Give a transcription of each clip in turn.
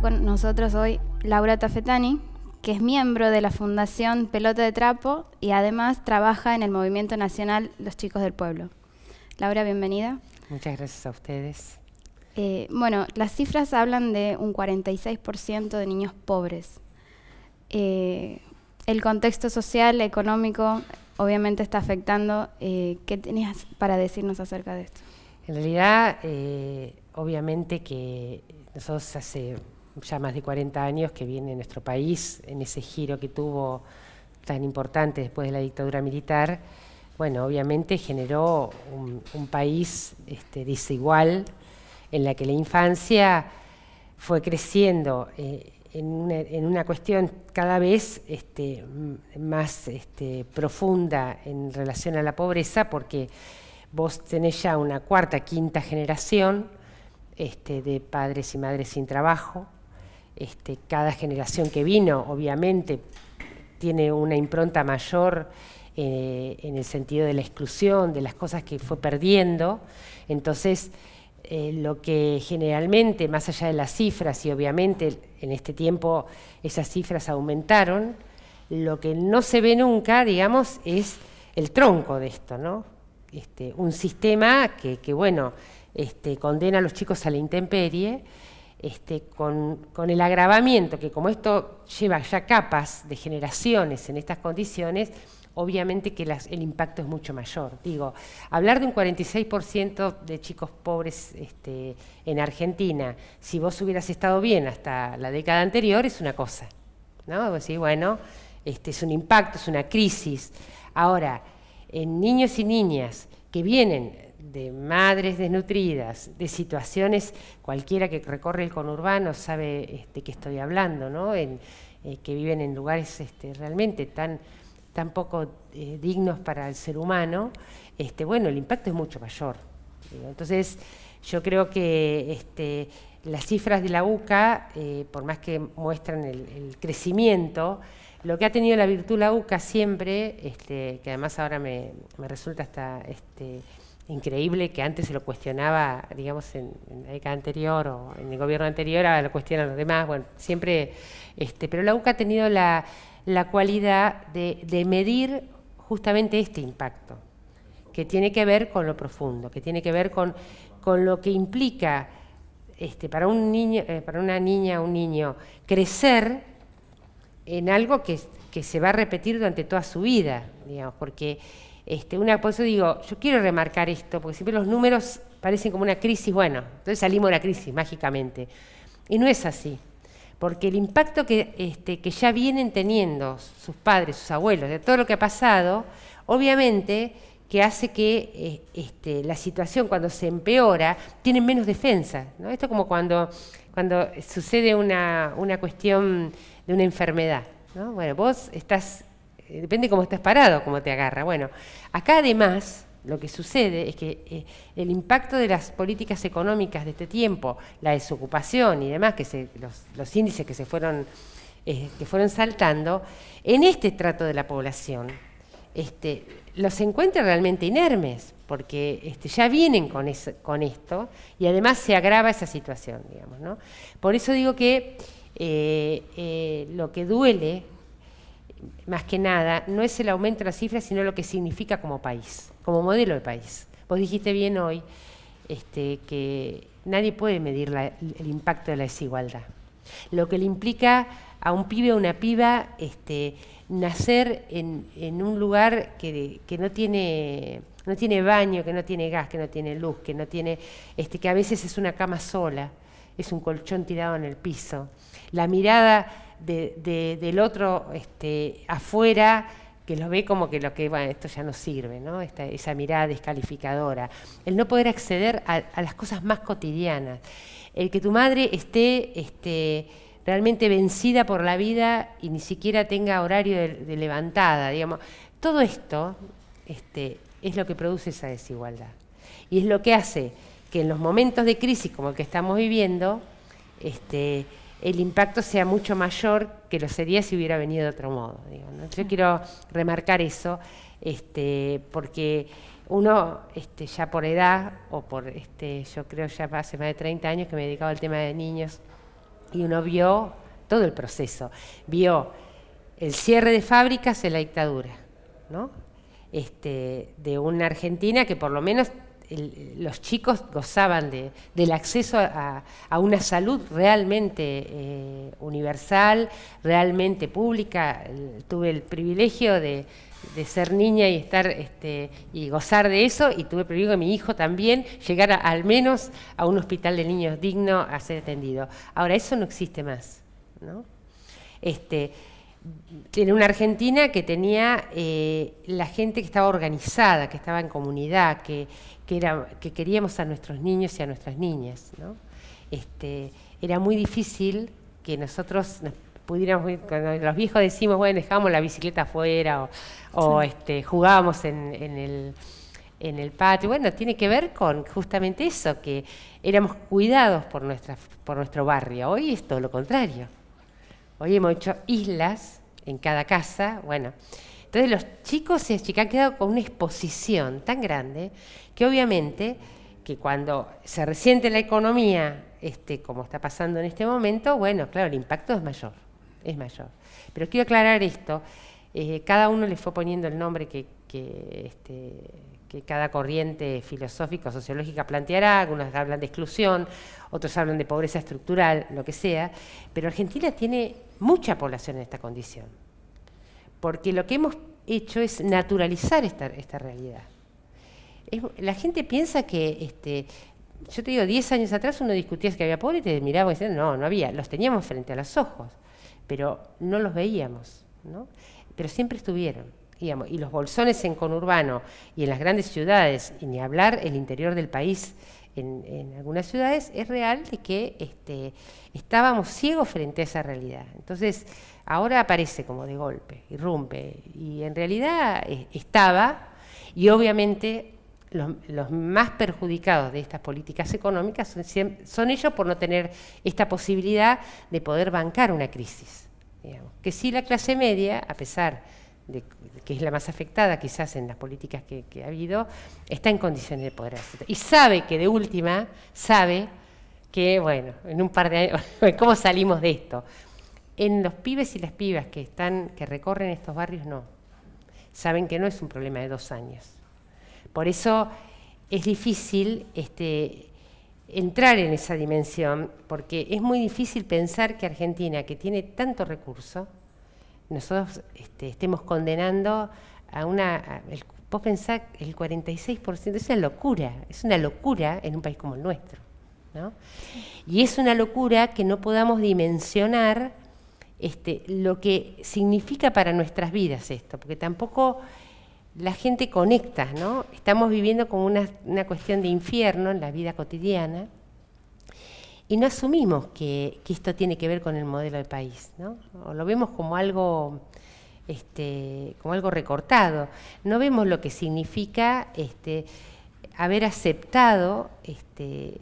con nosotros hoy Laura Tafetani, que es miembro de la Fundación Pelota de Trapo y además trabaja en el Movimiento Nacional Los Chicos del Pueblo. Laura, bienvenida. Muchas gracias a ustedes. Eh, bueno, las cifras hablan de un 46% de niños pobres. Eh, el contexto social, económico, obviamente está afectando. Eh, ¿Qué tenías para decirnos acerca de esto? En realidad, obviamente que nosotros hace ya más de 40 años que viene nuestro país, en ese giro que tuvo tan importante después de la dictadura militar, bueno, obviamente generó un, país este, desigual en la que la infancia fue creciendo eh, en, una, cuestión cada vez este, más este, profunda en relación a la pobreza, porque vos tenés ya una cuarta, quinta generación de padres y madres sin trabajo, este, cada generación que vino, obviamente, tiene una impronta mayor eh, en el sentido de la exclusión, de las cosas que fue perdiendo. Entonces, eh, lo que generalmente, más allá de las cifras, y obviamente en este tiempo esas cifras aumentaron, lo que no se ve nunca, digamos, es el tronco de esto, ¿no? Este, un sistema que, bueno, este, condena a los chicos a la intemperie, este, con, el agravamiento que como esto lleva ya capas de generaciones en estas condiciones, obviamente que el impacto es mucho mayor. Digo, hablar de un 46% de chicos pobres este, en Argentina, si vos hubieras estado bien hasta la década anterior, es una cosa. ¿no? bueno, este, es un impacto, es una crisis. Ahora, en niños y niñas que vienen de madres desnutridas, de situaciones, cualquiera que recorre el conurbano sabe de este, qué estoy hablando, ¿no? Eh, que viven en lugares este, realmente tan, tan poco eh, dignos para el ser humano, este, bueno, el impacto es mucho mayor. Entonces, yo creo que las cifras de la UCA, eh, por más que muestran el, crecimiento, lo que ha tenido la virtud la UCA siempre, que además ahora me, resulta hasta increíble que antes se lo cuestionaba, digamos, en, la década anterior o en el gobierno anterior, ahora lo cuestionan los demás, bueno, siempre, este, pero la UCA ha tenido la, cualidad de, medir justamente este impacto, que tiene que ver con lo profundo, que tiene que ver con, con lo que implica este, para, un niño, eh, para una niña o un niño crecer en algo que, que se va a repetir durante toda su vida, digamos, porque este, por eso digo, yo quiero remarcar esto, porque siempre los números parecen como una crisis, bueno, entonces salimos de la crisis mágicamente. Y no es así, porque el impacto que, este, que ya vienen teniendo sus padres, sus abuelos, de todo lo que ha pasado, obviamente que hace que eh, este, la situación cuando se empeora, tienen menos defensa. ¿no? Esto como cuando, cuando sucede una, una cuestión de una enfermedad. Bueno, vos estás eh, depende cómo estás parado, cómo te agarra. Bueno, acá además lo que sucede es que eh, el impacto de las políticas económicas de este tiempo, la desocupación y demás, que los, índices que se fueron, eh, saltando, en este trato de la población, este, los encuentra realmente inermes, porque este, ya vienen con, esto y además se agrava esa situación, digamos. Por eso digo que lo que duele más que nada, no es el aumento de las cifras, sino lo que significa como país, como modelo de país. Vos dijiste bien hoy este, que nadie puede medir el impacto de la desigualdad. Lo que le implica a un pibe o una piba este, nacer en, un lugar que, no tiene no tiene baño, que no tiene gas, que no tiene luz, que no tiene, este, que a veces es una cama sola, es un colchón tirado en el piso. La mirada del otro este, afuera que lo ve como que lo que, bueno, esto ya no sirve, ¿no? esa mirada descalificadora. El no poder acceder a, las cosas más cotidianas. El que tu madre esté este, realmente vencida por la vida y ni siquiera tenga horario de, levantada, digamos. Todo esto este, es lo que produce esa desigualdad. Y es lo que hace que en los momentos de crisis como el que estamos viviendo, este, el impacto sea mucho mayor que lo sería si hubiera venido de otro modo. Yo quiero remarcar eso, este, porque uno este, ya por edad, o por, este, yo creo ya hace más de 30 años que me he dedicado al tema de niños, y uno vio todo el proceso, vio el cierre de fábricas en la dictadura, Este, de una Argentina que por lo menos los chicos gozaban del acceso a, una salud realmente eh, universal, realmente pública. Tuve el privilegio de, ser niña y estar este, y gozar de eso y tuve el privilegio de mi hijo también llegara al menos a un hospital de niños digno a ser atendido. Ahora eso no existe más, ¿no? Este, en una Argentina que tenía eh, la gente que estaba organizada, que estaba en comunidad, que que, queríamos a nuestros niños y a nuestras niñas. ¿no? Este, era muy difícil que nosotros pudiéramos, cuando los viejos decimos, bueno, dejamos la bicicleta afuera o, este, jugábamos en, el, patio. Bueno, tiene que ver con justamente eso, que éramos cuidados por, nuestra, por nuestro barrio. Hoy es todo lo contrario. Hoy hemos hecho islas en cada casa, bueno, entonces los chicos y las eh, chicas han quedado con una exposición tan grande que obviamente que cuando se resiente la economía, este, como está pasando en este momento, bueno, claro, el impacto es mayor, es mayor. Pero quiero aclarar esto, eh, cada uno le fue poniendo el nombre que, que, este, que cada corriente filosófica o sociológica planteará, algunos hablan de exclusión, otros hablan de pobreza estructural, lo que sea, pero Argentina tiene mucha población en esta condición porque lo que hemos hecho es naturalizar esta, realidad. la gente piensa que, este, yo te digo, 10 años atrás uno discutía que había pobre y te miraba y no, no había, los teníamos frente a los ojos, pero no los veíamos, pero siempre estuvieron. Digamos, y los bolsones en conurbano y en las grandes ciudades, y ni hablar el interior del país, en, algunas ciudades, es real de que este, estábamos ciegos frente a esa realidad. Entonces, ahora aparece como de golpe, irrumpe, y en realidad eh, estaba, y obviamente los, más perjudicados de estas políticas económicas son, ellos por no tener esta posibilidad de poder bancar una crisis. Que si la clase media, a pesar que es la más afectada quizás en las políticas que, ha habido, está en condiciones de poder hacerlo. Y sabe que de última, sabe que, bueno, en un par de años, ¿cómo salimos de esto? En los pibes y las pibas que, están, que recorren estos barrios, no. Saben que no es un problema de dos años. Por eso es difícil este, entrar en esa dimensión, porque es muy difícil pensar que Argentina, que tiene tanto recurso, nosotros este, estemos condenando a una... el, vos el 46%, es una locura, es una locura en un país como el nuestro. ¿no? Y es una locura que no podamos dimensionar este, lo que significa para nuestras vidas esto, porque tampoco la gente conecta, ¿no? Estamos viviendo como una cuestión de infierno en la vida cotidiana y no asumimos que, esto tiene que ver con el modelo del país, ¿no? O lo vemos como algo, este, como algo recortado. No vemos lo que significa este, haber aceptado este,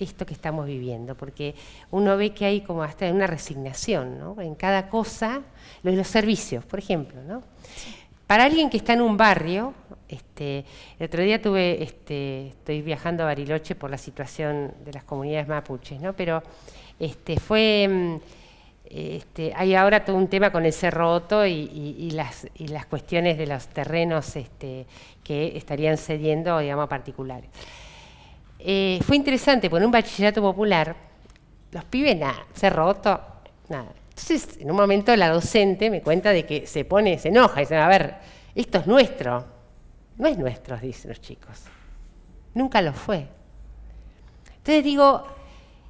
esto que estamos viviendo, porque uno ve que hay como hasta una resignación, ¿no? En cada cosa, los, los servicios, por ejemplo, ¿no? Para alguien que está en un barrio, este, el otro día tuve, este, estoy viajando a Bariloche por la situación de las comunidades mapuches, ¿no? Pero este, fue, mm, este, hay ahora todo un tema con el cerro Otto y, las, cuestiones de los terrenos que estarían cediendo, digamos, a particulares. Eh, fue interesante, por un bachillerato popular, los pibes, nada, cerro Otto, nada. Entonces, en un momento la docente me cuenta de que se pone, se enoja y dice, a ver, esto es nuestro, no es nuestro, dicen los chicos. Nunca lo fue. Entonces digo,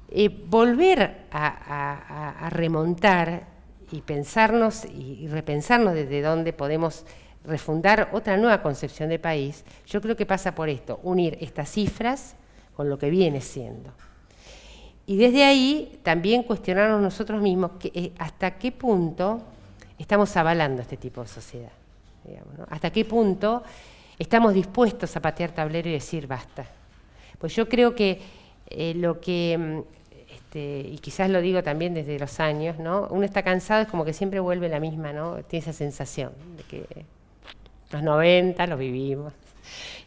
eh, volver a, remontar y pensarnos y, repensarnos desde dónde podemos refundar otra nueva concepción de país, yo creo que pasa por esto, unir estas cifras con lo que viene siendo. Y desde ahí también cuestionarnos nosotros mismos que, eh, hasta qué punto estamos avalando este tipo de sociedad. Hasta qué punto estamos dispuestos a patear tablero y decir basta. Pues yo creo que eh, lo que, mm, este, y quizás lo digo también desde los años, ¿no? Uno está cansado, es como que siempre vuelve la misma, ¿no? Tiene esa sensación de que los 90 lo vivimos.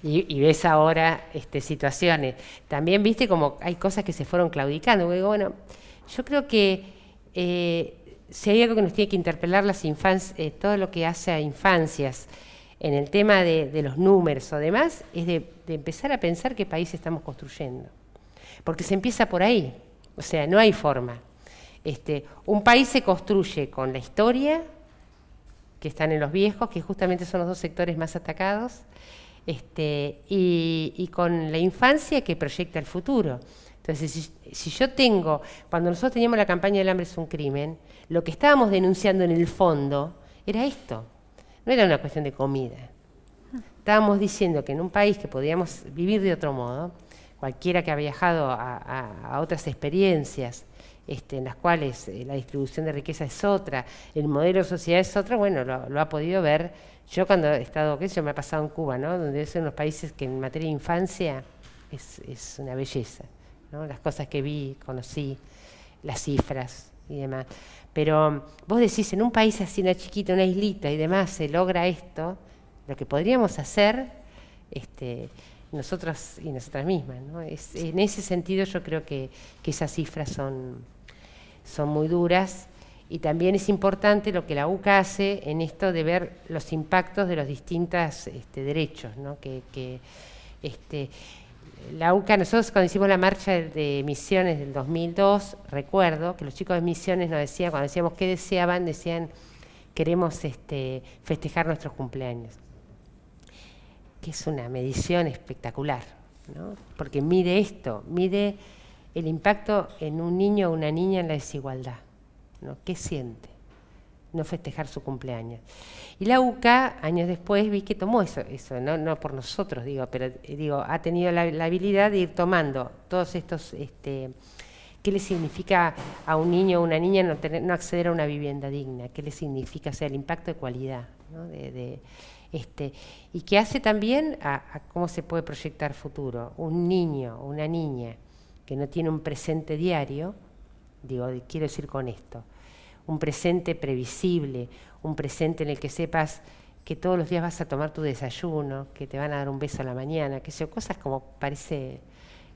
Y, ves ahora este, situaciones. También viste como hay cosas que se fueron claudicando. bueno, yo creo que eh, si hay algo que nos tiene que interpelar las infancias, eh, todo lo que hace a infancias, en el tema de, los números o demás, es de, empezar a pensar qué país estamos construyendo. Porque se empieza por ahí, o sea, no hay forma. Este, un país se construye con la historia, que están en los viejos, que justamente son los dos sectores más atacados, este, y, con la infancia que proyecta el futuro. Entonces, si, yo tengo, cuando nosotros teníamos la campaña del hambre es un crimen, lo que estábamos denunciando en el fondo era esto. No era una cuestión de comida. Estábamos diciendo que en un país que podíamos vivir de otro modo, cualquiera que ha viajado a, otras experiencias, este, en las cuales eh, la distribución de riqueza es otra, el modelo de sociedad es otro, bueno, lo, ha podido ver. Yo cuando he estado, qué sé yo, me ha pasado en Cuba, ¿no? Donde de los países que en materia de infancia es, una belleza, ¿no? Las cosas que vi, conocí, las cifras y demás. Pero vos decís, en un país así, una chiquita, una islita y demás, se logra esto, lo que podríamos hacer este, nosotros y nosotras mismas. en ese sentido yo creo que, esas cifras son, son muy duras y también es importante lo que la UCA hace en esto de ver los impactos de los distintos este, derechos, que, este, la UCA, nosotros cuando hicimos la marcha de, Misiones del 2002, recuerdo que los chicos de Misiones nos decían, cuando decíamos qué deseaban, decían queremos este, festejar nuestros cumpleaños, que es una medición espectacular, ¿no? porque mide esto, mide el impacto en un niño o una niña en la desigualdad, ¿no? ¿Qué siente? no festejar su cumpleaños. Y la UCA, años después, vi que tomó eso, eso ¿no? por nosotros, digo, pero digo, ha tenido la, habilidad de ir tomando todos estos, este, qué le significa a un niño o una niña no, tener, no acceder a una vivienda digna, qué le significa, o sea, el impacto de cualidad, ¿no? de, este, y qué hace también a, a cómo se puede proyectar futuro. Un niño o una niña que no tiene un presente diario, digo, quiero decir con esto, un presente previsible, un presente en el que sepas que todos los días vas a tomar tu desayuno, que te van a dar un beso a la mañana, que son cosas como parece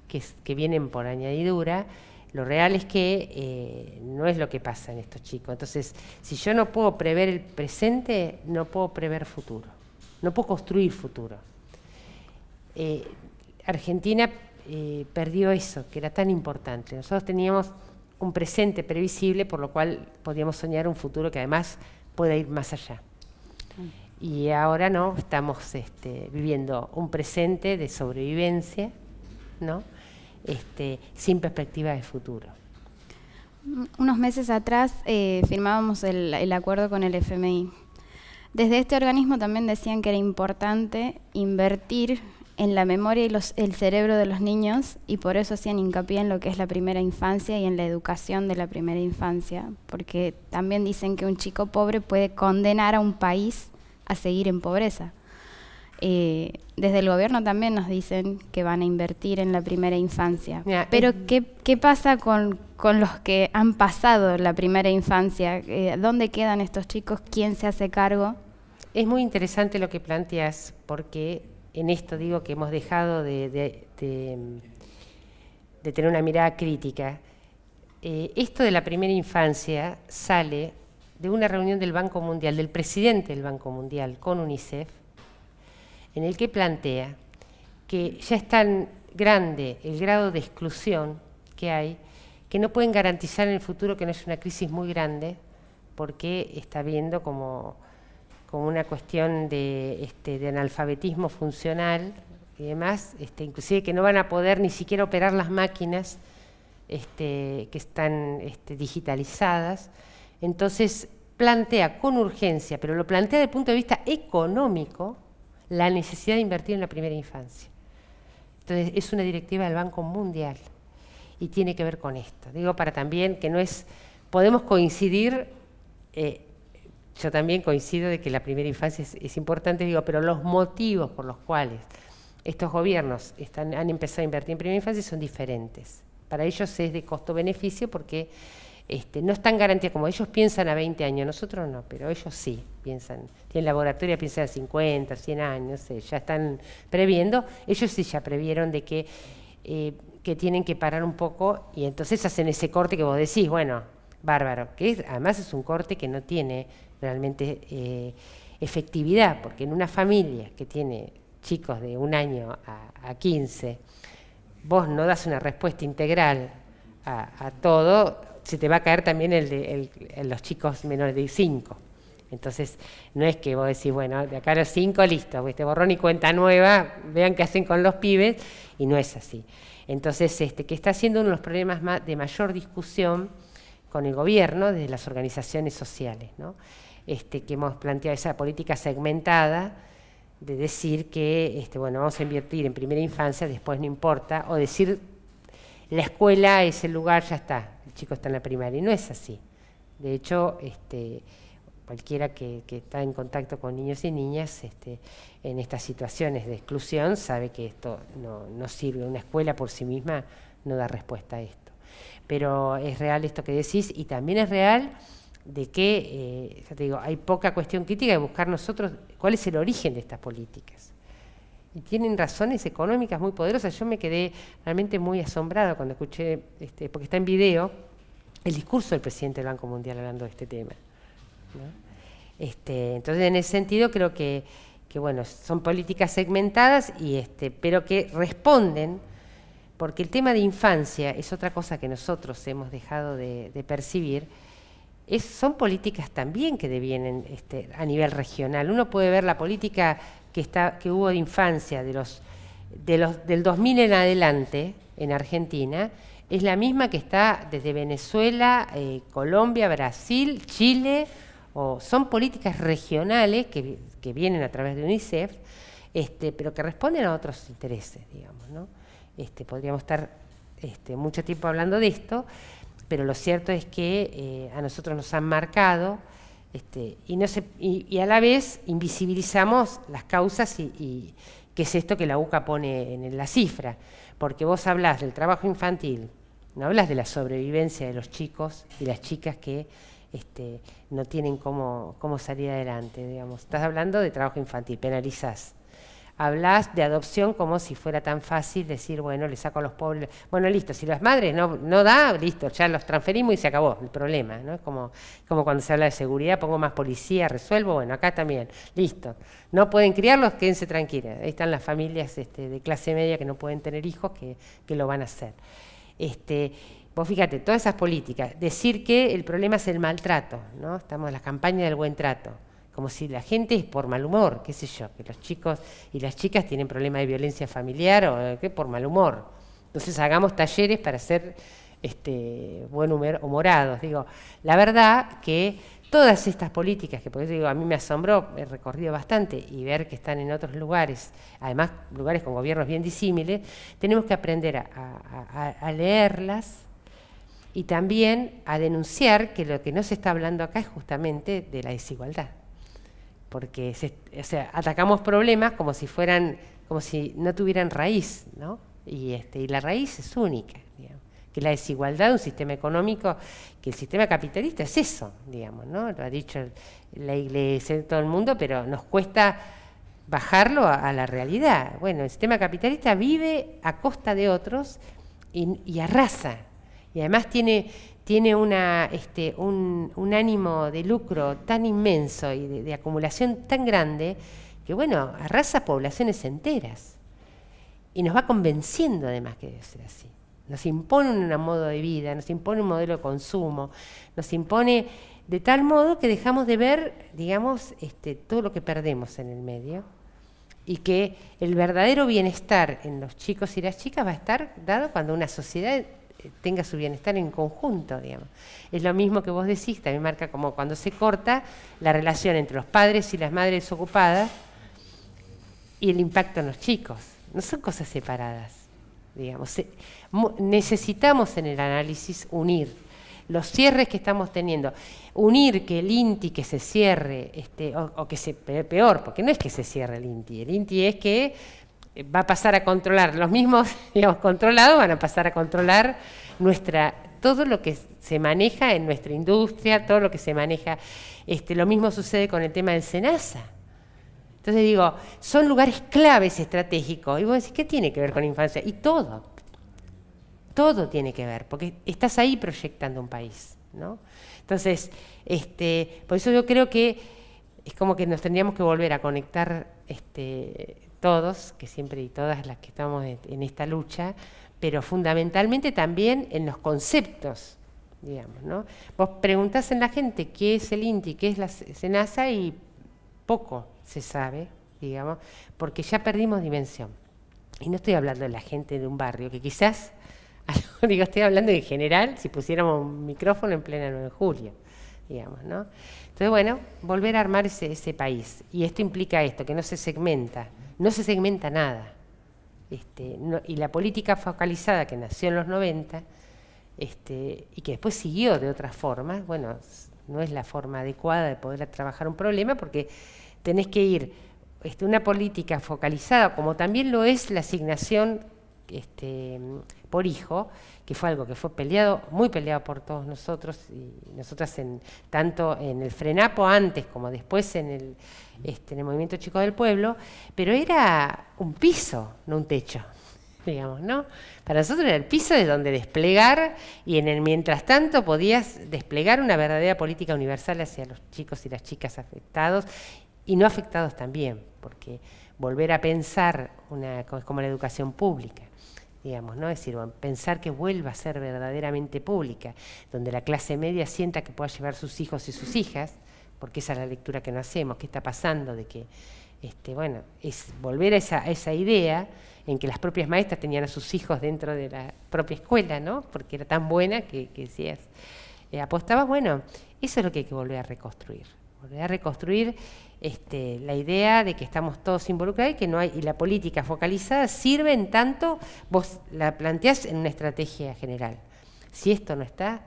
que, vienen por añadidura. Lo real es que eh, no es lo que pasa en estos chicos. Entonces, si yo no puedo prever el presente, no puedo prever futuro. No puedo construir futuro. Eh, Argentina eh, perdió eso, que era tan importante. Nosotros teníamos un presente previsible, por lo cual podíamos soñar un futuro que además pueda ir más allá. Y ahora no, estamos este, viviendo un presente de sobrevivencia, ¿no? Este, sin perspectiva de futuro. Unos meses atrás eh, firmábamos el acuerdo con el FMI. Desde este organismo también decían que era importante invertir en la memoria y el cerebro de los niños y por eso hacían hincapié en lo que es la primera infancia y en la educación de la primera infancia, porque también dicen que un chico pobre puede condenar a un país a seguir en pobreza. Eh, desde el gobierno también nos dicen que van a invertir en la primera infancia. Pero ¿qué, pasa con, los que han pasado la primera infancia? Eh, ¿Dónde quedan estos chicos? ¿Quién se hace cargo? Es muy interesante lo que planteas porque en esto digo que hemos dejado de, tener una mirada crítica. Eh, esto de la primera infancia sale de una reunión del Banco Mundial, del presidente del Banco Mundial con UNICEF, en el que plantea que ya es tan grande el grado de exclusión que hay, que no pueden garantizar en el futuro que no es una crisis muy grande, porque está viendo como con una cuestión este, de, analfabetismo funcional y demás, este, inclusive que no van a poder ni siquiera operar las máquinas este, que están digitalizadas. Entonces plantea con urgencia, pero lo plantea desde el punto de vista económico, la necesidad de invertir en la primera infancia. Entonces es una directiva del Banco Mundial y tiene que ver con esto. Digo para también que no es, podemos coincidir eh, yo también coincido de que la primera infancia es, importante, digo, pero los motivos por los cuales estos gobiernos han empezado a invertir en primera infancia son diferentes. Para ellos es de costo-beneficio porque este, no están garantías como ellos piensan a 20 años, nosotros no, pero ellos sí piensan, tienen laboratorio, piensan a 50, 100 años, ya están previendo, ellos sí ya previeron de que, eh, que tienen que parar un poco y entonces hacen ese corte que vos decís, bueno, bárbaro, que además es un corte que no tiene realmente eh, efectividad, porque en una familia que tiene chicos de un año a, 15, vos no das una respuesta integral a, todo, se te va a caer también el de los chicos menores de 5. Entonces, no es que vos decís, bueno, de acá a los 5, listo, este borrón y cuenta nueva, vean qué hacen con los pibes, y no es así. Entonces, este, que está siendo uno de los problemas de mayor discusión con el gobierno desde las organizaciones sociales, este, que hemos planteado esa política segmentada de decir que este, bueno, vamos a invertir en primera infancia, después no importa, o decir la escuela es el lugar, ya está, el chico está en la primaria, y no es así. De hecho, este, cualquiera que, está en contacto con niños y niñas este, en estas situaciones de exclusión sabe que esto no sirve, una escuela por sí misma no da respuesta a esto. Pero es real esto que decís y también es real de que, eh, te digo, hay poca cuestión crítica de buscar nosotros cuál es el origen de estas políticas. Y tienen razones económicas muy poderosas. Yo me quedé realmente muy asombrado cuando escuché, este, porque está en video, el discurso del presidente del Banco Mundial hablando de este tema. Este, entonces, en ese sentido, creo que, bueno, son políticas segmentadas, este, pero que responden porque el tema de infancia es otra cosa que nosotros hemos dejado de, percibir, son políticas también que devienen este, a nivel regional. Uno puede ver la política que, hubo de infancia de los, del 2000 en adelante en Argentina, es la misma que está desde Venezuela, eh, Colombia, Brasil, Chile, o son políticas regionales que, vienen a través de UNICEF, este, pero que responden a otros intereses, digamos. Este, podríamos estar este, mucho tiempo hablando de esto, pero lo cierto es que eh, a nosotros nos han marcado este, y, no se, y, a la vez invisibilizamos las causas y, qué es esto que la UCA pone en la cifra, porque vos hablás del trabajo infantil, no hablas de la sobrevivencia de los chicos y las chicas que no tienen cómo, cómo salir adelante, digamos. Estás hablando de trabajo infantil, penalizas hablas de adopción como si fuera tan fácil decir, bueno, le saco a los pobres, bueno, listo, si las madres no, no da, listo, ya los transferimos y se acabó el problema, ¿no? Es como, como cuando se habla de seguridad, pongo más policía, resuelvo, bueno, acá también, listo. No pueden criarlos, quédense tranquilos, Ahí están las familias este, de clase media que no pueden tener hijos, que, que lo van a hacer. Este, Vos fíjate, todas esas políticas, decir que el problema es el maltrato, ¿no? Estamos en la campaña del buen trato como si la gente es por mal humor, qué sé yo, que los chicos y las chicas tienen problemas de violencia familiar o eh, que por mal humor. Entonces hagamos talleres para ser este, buen humor, morados. Digo, la verdad que todas estas políticas, que por eso digo, a mí me asombró, he recorrido bastante y ver que están en otros lugares, además lugares con gobiernos bien disímiles, tenemos que aprender a leerlas y también a denunciar que lo que no se está hablando acá es justamente de la desigualdad porque o sea, atacamos problemas como si fueran, como si no tuvieran raíz, ¿no? Y, este, y la raíz es única, digamos. que la desigualdad de un sistema económico, que el sistema capitalista es eso, digamos, ¿no? Lo ha dicho la iglesia, todo el mundo, pero nos cuesta bajarlo a, la realidad. Bueno, el sistema capitalista vive a costa de otros y, y arrasa. Y además tiene tiene este, un, ánimo de lucro tan inmenso y de, acumulación tan grande que, bueno, arrasa poblaciones enteras. Y nos va convenciendo además que debe ser así. Nos impone un modo de vida, nos impone un modelo de consumo, nos impone de tal modo que dejamos de ver, digamos, este, todo lo que perdemos en el medio y que el verdadero bienestar en los chicos y las chicas va a estar dado cuando una sociedad tenga su bienestar en conjunto, digamos. Es lo mismo que vos decís, también marca como cuando se corta la relación entre los padres y las madres ocupadas y el impacto en los chicos. No son cosas separadas, digamos. necesitamos en el análisis unir los cierres que estamos teniendo, unir que el INTI que se cierre, este, o que se, peor, porque no es que se cierre el INTI, el INTI es que eh, va a pasar a controlar, los mismos, digamos, controlados van a pasar a controlar nuestra todo lo que se maneja en nuestra industria, todo lo que se maneja, este, lo mismo sucede con el tema de SENASA. Entonces digo, son lugares claves estratégicos. Y vos decís, ¿qué tiene que ver con infancia? Y todo. Todo tiene que ver, porque estás ahí proyectando un país. ¿no? Entonces, este, por eso yo creo que es como que nos tendríamos que volver a conectar este, todos, que siempre y todas las que estamos en esta lucha, pero fundamentalmente también en los conceptos, digamos. ¿no? Vos preguntás en la gente qué es el INTI, qué es la SENASA y poco se sabe, digamos, porque ya perdimos dimensión. Y no estoy hablando de la gente de un barrio, que quizás, digo, estoy hablando en general, si pusiéramos un micrófono en plena 9 de julio. ¿no? Entonces, bueno, volver a armar ese, país. Y esto implica esto, que no se segmenta, no se segmenta nada. Este, y la política focalizada que nació en los 90 este, y que después siguió de otras formas, bueno, no es la forma adecuada de poder trabajar un problema porque tenés que ir este, una política focalizada, como también lo es la asignación este, por hijo, que fue algo que fue peleado, muy peleado por todos nosotros y nosotras en, tanto en el Frenapo antes como después en el, este, Movimiento Chico del Pueblo, pero era un piso, no un techo digamos, ¿no? Para nosotros era el piso de donde desplegar y en el mientras tanto podías desplegar una verdadera política universal hacia los chicos y las chicas afectados y no afectados también, porque volver a pensar una, como la educación pública, digamos, ¿no? Es decir, pensar que vuelva a ser verdaderamente pública, donde la clase media sienta que pueda llevar sus hijos y sus hijas, porque esa es la lectura que no hacemos, qué está pasando, de que, este, bueno, es volver a esa, idea en que las propias maestras tenían a sus hijos dentro de la propia escuela, ¿no? Porque era tan buena que, que eh, apostaba, bueno, eso es lo que hay que volver a reconstruir volver a reconstruir este, la idea de que estamos todos involucrados y que no hay, y la política focalizada sirve en tanto vos la planteás en una estrategia general. Si esto no está,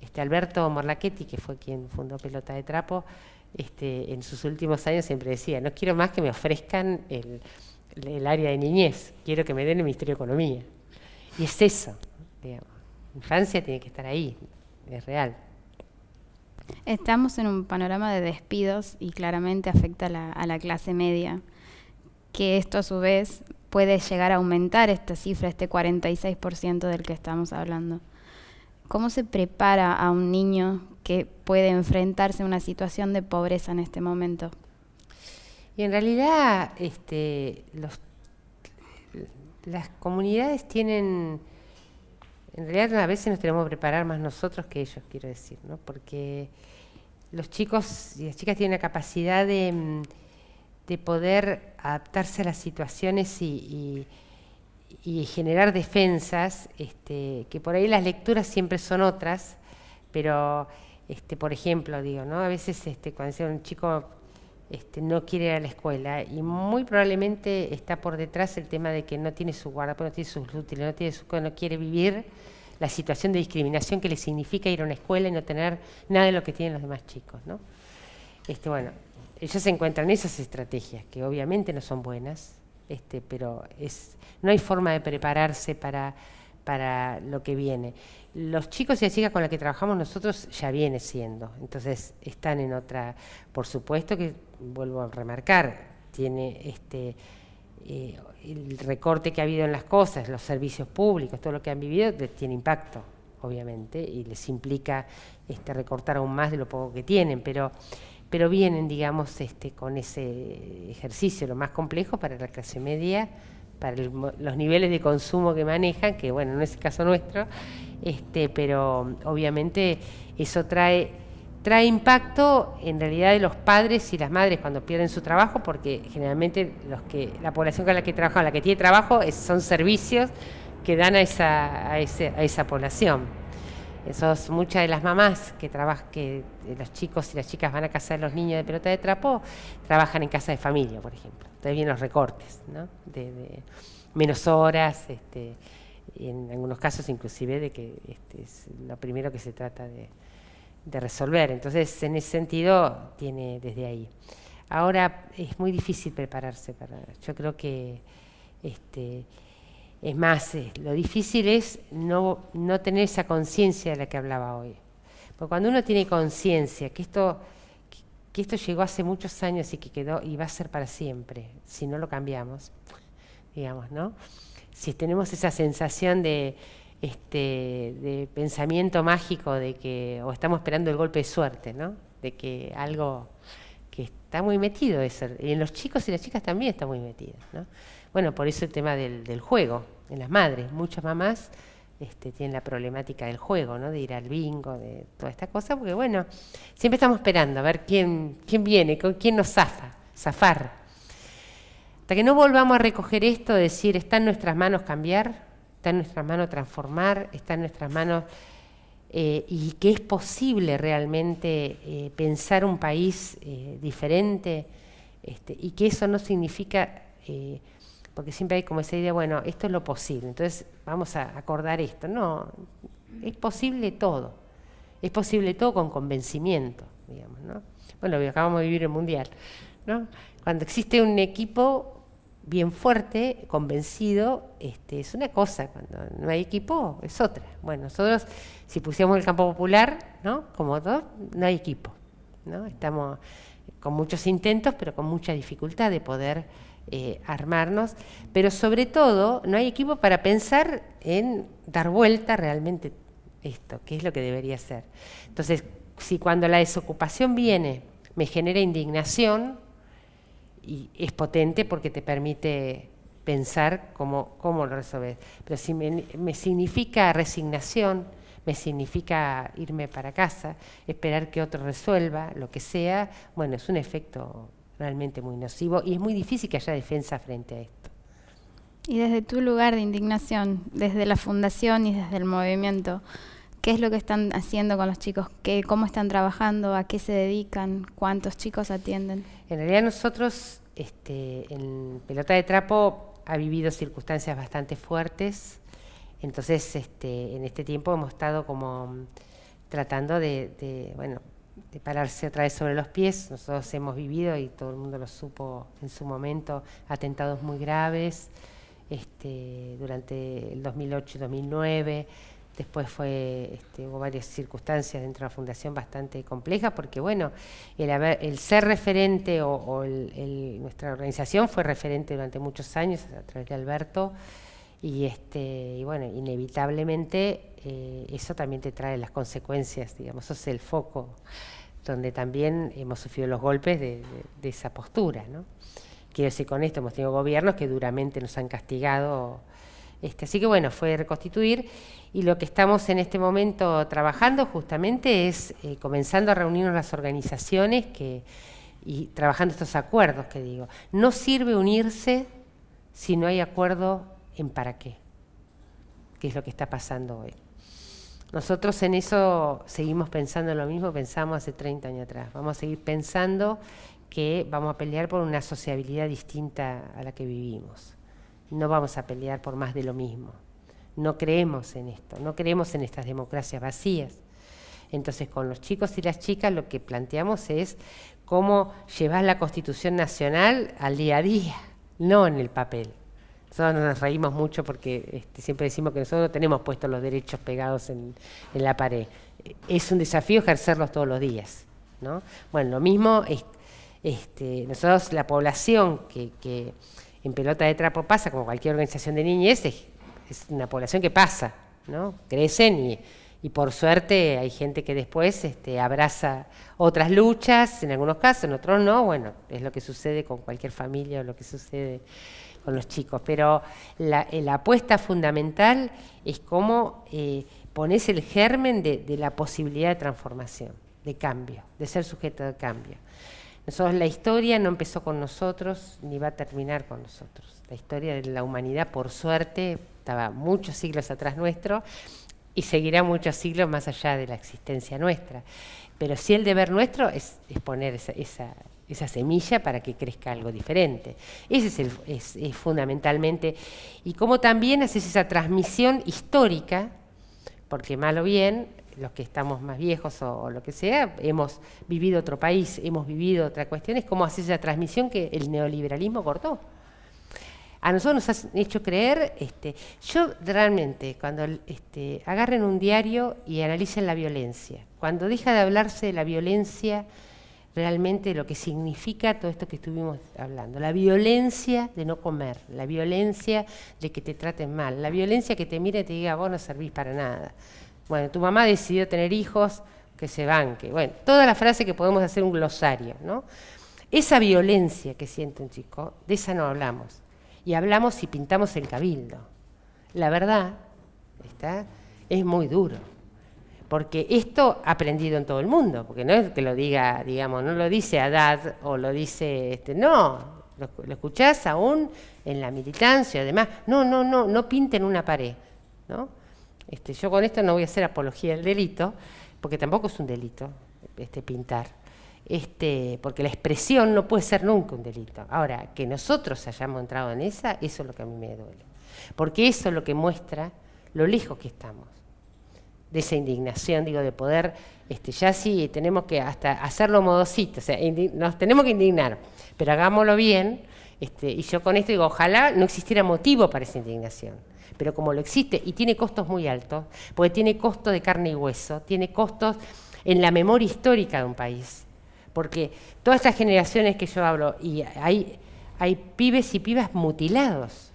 este Alberto Morlachetti, que fue quien fundó Pelota de Trapo, este, en sus últimos años siempre decía, no quiero más que me ofrezcan el, el área de niñez, quiero que me den el Ministerio de Economía. Y es eso, digamos. Infancia tiene que estar ahí, es real. Estamos en un panorama de despidos y claramente afecta a la, clase media, que esto a su vez puede llegar a aumentar esta cifra, este 46% del que estamos hablando. ¿Cómo se prepara a un niño que puede enfrentarse a una situación de pobreza en este momento? Y en realidad este, los, las comunidades tienen en realidad a veces nos tenemos que preparar más nosotros que ellos, quiero decir, ¿no? porque los chicos y las chicas tienen la capacidad de, mm, poder adaptarse a las situaciones y, generar defensas, este, que por ahí las lecturas siempre son otras, pero, este, por ejemplo, digo, ¿no? a veces este, cuando sea un chico este, no quiere ir a la escuela y muy probablemente está por detrás el tema de que no tiene su guarda, no tiene sus útiles, no, tiene su, no quiere vivir la situación de discriminación que le significa ir a una escuela y no tener nada de lo que tienen los demás chicos. ¿no? Este, bueno, ellos se encuentran esas estrategias que obviamente no son buenas, este, pero es, no hay forma de prepararse para, para lo que viene los chicos y las chicas con las que trabajamos nosotros ya viene siendo. Entonces están en otra, por supuesto que, vuelvo a remarcar, tiene este eh, el recorte que ha habido en las cosas, los servicios públicos, todo lo que han vivido, tiene impacto, obviamente, y les implica este, recortar aún más de lo poco que tienen, pero, pero vienen, digamos, este, con ese ejercicio, lo más complejo para la clase media, para los niveles de consumo que manejan, que bueno, no es el caso nuestro, este, pero obviamente eso trae, trae impacto en realidad de los padres y las madres cuando pierden su trabajo, porque generalmente los que, la población con la que trabajan, la que tiene trabajo, son servicios que dan a esa, a, esa población. muchas de las mamás que trabajan, que eh, los chicos y las chicas van a casa de los niños de pelota de trapo, trabajan en casa de familia, por ejemplo. Entonces vienen los recortes, ¿no? De, menos horas, este, en algunos casos inclusive de que este, es lo primero que se trata de, resolver. Entonces, en ese sentido, tiene desde ahí. Ahora es muy difícil prepararse para... Yo creo que... Este, es más, eh, lo difícil es no, no tener esa conciencia de la que hablaba hoy. Porque cuando uno tiene conciencia que esto, que esto llegó hace muchos años y que quedó y va a ser para siempre, si no lo cambiamos, digamos, ¿no? si tenemos esa sensación de, este, de pensamiento mágico de que, o estamos esperando el golpe de suerte, ¿no? De que algo que está muy metido eso, y en los chicos y las chicas también está muy metido, ¿no? Bueno, por eso el tema del, juego, en las madres, muchas mamás este, tienen la problemática del juego, ¿no? De ir al bingo, de toda esta cosa, porque bueno, siempre estamos esperando a ver quién, quién viene, con quién nos zafa, zafar. Hasta que no volvamos a recoger esto, decir, está en nuestras manos cambiar, está en nuestras manos transformar, está en nuestras manos eh, y que es posible realmente eh, pensar un país eh, diferente este, y que eso no significa, porque siempre hay como esa idea, bueno, esto es lo posible, entonces vamos a acordar esto. No, es posible todo, es posible todo con convencimiento, digamos, ¿no? Bueno, acabamos de vivir el Mundial, ¿no? Cuando existe un equipo bien fuerte, convencido, este, es una cosa, cuando no hay equipo es otra. Bueno, nosotros si pusiéramos el campo popular, ¿no? Como todo, no hay equipo, ¿no? Estamos con muchos intentos, pero con mucha dificultad de poder eh, armarnos, pero sobre todo no hay equipo para pensar en dar vuelta realmente esto, qué es lo que debería ser. Entonces, si cuando la desocupación viene me genera indignación, y es potente porque te permite pensar cómo, cómo lo resolves. Pero si me, me, significa resignación, me significa irme para casa, esperar que otro resuelva, lo que sea, bueno, es un efecto realmente muy nocivo y es muy difícil que haya defensa frente a esto. Y desde tu lugar de indignación, desde la fundación y desde el movimiento, qué es lo que están haciendo con los chicos, cómo están trabajando, a qué se dedican, cuántos chicos atienden. En realidad nosotros, este, en Pelota de Trapo ha vivido circunstancias bastante fuertes, entonces este, en este tiempo hemos estado como tratando de, bueno, de pararse otra vez sobre los pies. Nosotros hemos vivido, y todo el mundo lo supo en su momento, atentados muy graves este, durante el 2008 y 2009. Después fue, este, hubo varias circunstancias dentro de la fundación bastante complejas, porque bueno, el, ser referente o, nuestra organización fue referente durante muchos años a través de Alberto, y, este, bueno, inevitablemente eh, eso también te trae las consecuencias, digamos, eso es el foco, donde también hemos sufrido los golpes de, esa postura. ¿no? Quiero decir con esto, hemos tenido gobiernos que duramente nos han castigado este, así que bueno, fue reconstituir y lo que estamos en este momento trabajando justamente es eh, comenzando a reunirnos las organizaciones que, y trabajando estos acuerdos que digo. No sirve unirse si no hay acuerdo en para qué, que es lo que está pasando hoy. Nosotros en eso seguimos pensando lo mismo que pensamos hace 30 años atrás. Vamos a seguir pensando que vamos a pelear por una sociabilidad distinta a la que vivimos no vamos a pelear por más de lo mismo. No creemos en esto, no creemos en estas democracias vacías. Entonces, con los chicos y las chicas lo que planteamos es cómo llevar la Constitución Nacional al día a día, no en el papel. Nosotros nos reímos mucho porque este, siempre decimos que nosotros no tenemos puestos los derechos pegados en, la pared. Es un desafío ejercerlos todos los días. ¿no? Bueno, lo mismo es este, nosotros, la población que en pelota de trapo pasa, como cualquier organización de niñez, es, una población que pasa, ¿no? Crecen y, y, por suerte hay gente que después este, abraza otras luchas, en algunos casos, en otros no, bueno, es lo que sucede con cualquier familia o lo que sucede con los chicos. Pero la, apuesta fundamental es cómo eh, pones el germen de, de la posibilidad de transformación, de cambio, de ser sujeto de cambio. Nosotros la historia no empezó con nosotros ni va a terminar con nosotros. La historia de la humanidad, por suerte, estaba muchos siglos atrás nuestro y seguirá muchos siglos más allá de la existencia nuestra. Pero sí el deber nuestro es, poner esa, semilla para que crezca algo diferente. Ese es, el, fundamentalmente. Y como también haces esa transmisión histórica, porque mal o bien, los que estamos más viejos o, lo que sea, hemos vivido otro país, hemos vivido otra cuestión, es cómo hacer esa transmisión que el neoliberalismo cortó. A nosotros nos han hecho creer, este, yo realmente, cuando este, agarren un diario y analicen la violencia, cuando deja de hablarse de la violencia, realmente lo que significa todo esto que estuvimos hablando. La violencia de no comer, la violencia de que te traten mal, la violencia que te mire y te diga vos no servís para nada. Bueno, tu mamá decidió tener hijos, que se banque. Bueno, toda la frase que podemos hacer un glosario, ¿no? Esa violencia que siente un chico, de esa no hablamos. Y hablamos y pintamos el cabildo. La verdad, ¿está? es muy duro. Porque esto ha aprendido en todo el mundo, porque no es que lo diga, digamos, no lo dice Adad o lo dice, este, no, lo, escuchás aún en la militancia, además, no, no, no, no pinten una pared, ¿no? Este, yo con esto no voy a hacer apología del delito, porque tampoco es un delito este, pintar. Este, porque la expresión no puede ser nunca un delito. Ahora, que nosotros hayamos entrado en esa, eso es lo que a mí me duele. Porque eso es lo que muestra lo lejos que estamos de esa indignación, digo, de poder, este, ya sí tenemos que hasta hacerlo modosito, o sea, nos tenemos que indignar, pero hagámoslo bien, este, y yo con esto digo, ojalá no existiera motivo para esa indignación pero como lo existe y tiene costos muy altos, porque tiene costo de carne y hueso, tiene costos en la memoria histórica de un país, porque todas estas generaciones que yo hablo, y hay, pibes y pibas mutilados,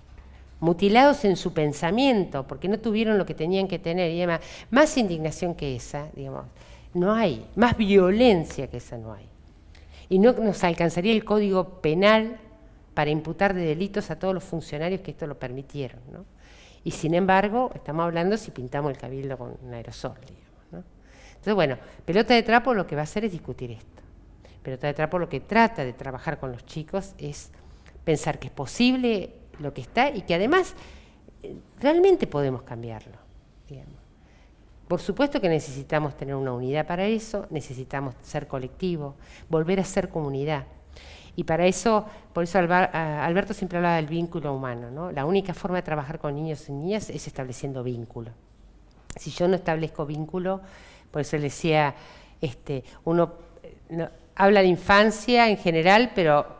mutilados en su pensamiento, porque no tuvieron lo que tenían que tener y además, más indignación que esa, digamos, no hay, más violencia que esa no hay. Y no nos alcanzaría el código penal para imputar de delitos a todos los funcionarios que esto lo permitieron. ¿no? Y sin embargo, estamos hablando si pintamos el cabildo con un aerosol, digamos. Entonces, bueno, pelota de trapo lo que va a hacer es discutir esto. Pelota de trapo lo que trata de trabajar con los chicos es pensar que es posible lo que está y que además eh, realmente podemos cambiarlo. Por supuesto que necesitamos tener una unidad para eso, necesitamos ser colectivo, volver a ser comunidad. Y para eso, por eso Alberto siempre hablaba del vínculo humano. ¿no? La única forma de trabajar con niños y niñas es estableciendo vínculo. Si yo no establezco vínculo, por eso le decía, este, uno eh, habla de infancia en general, pero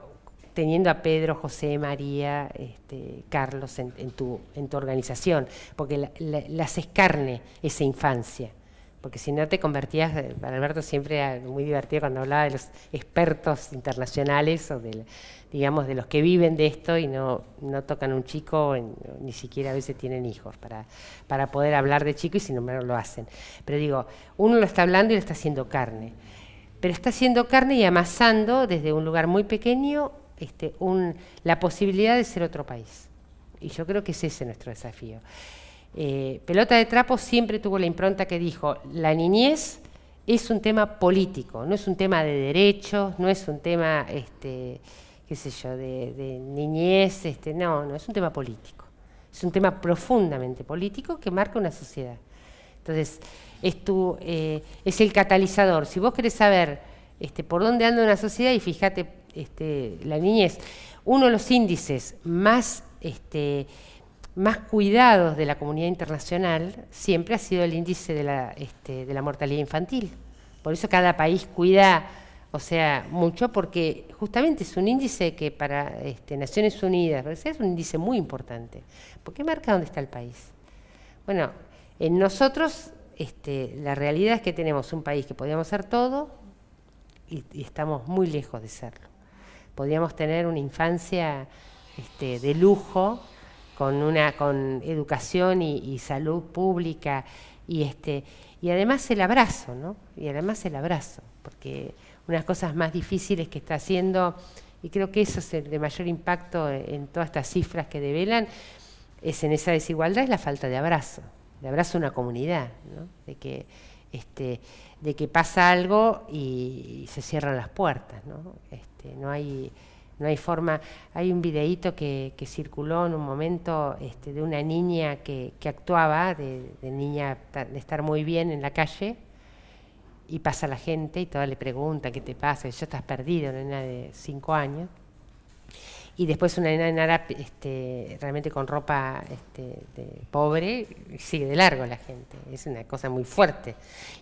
teniendo a Pedro, José, María, este, Carlos en, tu, organización, porque la, las escarne esa infancia porque si no te convertías, eh, Alberto siempre era muy divertido cuando hablaba de los expertos internacionales o de, digamos, de los que viven de esto y no, no tocan un chico, ni siquiera a veces tienen hijos para, para poder hablar de chico y si no lo hacen. Pero digo, uno lo está hablando y lo está haciendo carne, pero está haciendo carne y amasando desde un lugar muy pequeño este, la posibilidad de ser otro país. Y yo creo que es ese nuestro desafío. Eh, Pelota de Trapo siempre tuvo la impronta que dijo, la niñez es un tema político, no es un tema de derechos, no es un tema, este, qué sé yo, de, niñez, este, no, no, es un tema político. Es un tema profundamente político que marca una sociedad. Entonces, es, eh, es el catalizador. Si vos querés saber este, por dónde anda una sociedad, y fíjate, este, la niñez, uno de los índices más este, más cuidados de la comunidad internacional siempre ha sido el índice este, de la, mortalidad infantil. Por eso cada país cuida, o sea, mucho, porque justamente es un índice que para este, Naciones Unidas es un índice muy importante, porque marca dónde está el país. Bueno, en nosotros este, la realidad es que tenemos un país que podíamos ser todo y, estamos muy lejos de serlo. Podíamos tener una infancia de lujo con, una, con educación y, salud pública y, este, y además el abrazo, ¿no? Y además el abrazo, porque unas cosas más difíciles que está haciendo, y creo que eso es el de mayor impacto en todas estas cifras que develan, es en esa desigualdad, es la falta de abrazo, de abrazo a una comunidad, ¿no? de, que, este, de que pasa algo y, y se cierran las puertas, ¿no? Este, no hay no hay forma. Hay un videíto que, circuló en un momento este, de una niña que, actuaba, de, niña de estar muy bien en la calle, y pasa la gente y toda le pregunta qué te pasa, y yo estás perdido, una nena de cinco años. Y después una nena en árabe, este, realmente con ropa este, pobre, sigue de largo la gente. Es una cosa muy fuerte.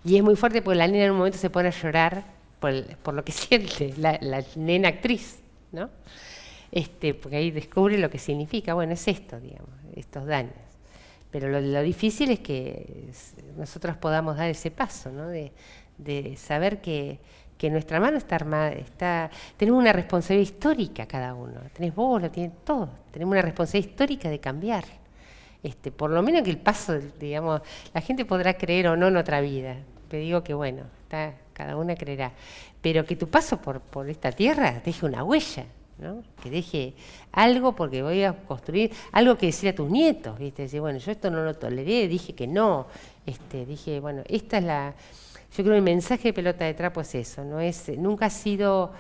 Y es muy fuerte porque la nena en un momento se pone a llorar por, lo que siente, la, la nena actriz ¿no? Este, porque ahí descubre lo que significa, bueno, es esto, digamos, estos daños. Pero lo, difícil es que nosotros podamos dar ese paso, ¿no? de, de saber que, nuestra mano está armada, está, tenemos una responsabilidad histórica cada uno, tenés vos, lo tienen todos, tenemos una responsabilidad histórica de cambiar. Este, por lo menos que el paso, digamos, la gente podrá creer o no en otra vida. Te digo que bueno, está, cada una creerá, pero que tu paso por, por esta tierra deje una huella, ¿no? que deje algo porque voy a construir algo que decir a tus nietos, ¿viste? Decir, bueno, yo esto no lo toleré, dije que no, este, dije, bueno, esta es la... Yo creo que el mensaje de pelota de trapo es eso, no es, nunca ha sido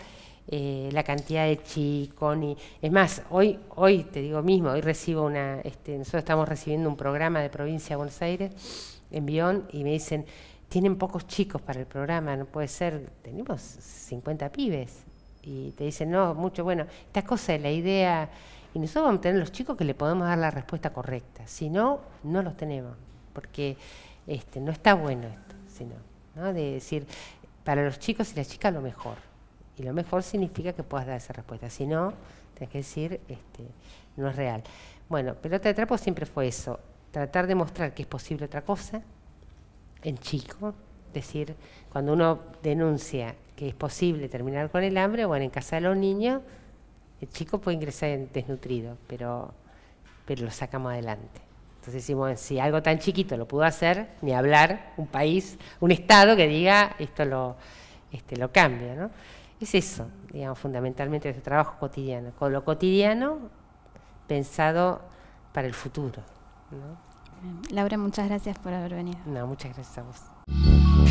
eh, la cantidad de chicos, ni... Es más, hoy, hoy te digo mismo, hoy recibo una, este, nosotros estamos recibiendo un programa de provincia de Buenos Aires, en Bion, y me dicen, tienen pocos chicos para el programa, no puede ser, tenemos 50 pibes. Y te dicen, no, mucho, bueno, esta cosa es la idea. Y nosotros vamos a tener los chicos que le podemos dar la respuesta correcta. Si no, no los tenemos. Porque este, no está bueno esto, sino, ¿no? De decir, para los chicos y las chicas lo mejor. Y lo mejor significa que puedas dar esa respuesta. Si no, tenés que decir, este, no es real. Bueno, pelota de trapo siempre fue eso, tratar de mostrar que es posible otra cosa, en chico, es decir, cuando uno denuncia que es posible terminar con el hambre, bueno, en casa de los niños, el chico puede ingresar desnutrido, pero, pero lo sacamos adelante. Entonces decimos, si algo tan chiquito lo pudo hacer, ni hablar, un país, un Estado que diga, esto lo, este, lo cambia, ¿no? Es eso, digamos, fundamentalmente nuestro trabajo cotidiano, con lo cotidiano pensado para el futuro, ¿no? Laura, muchas gracias por haber venido. No, muchas gracias a vos.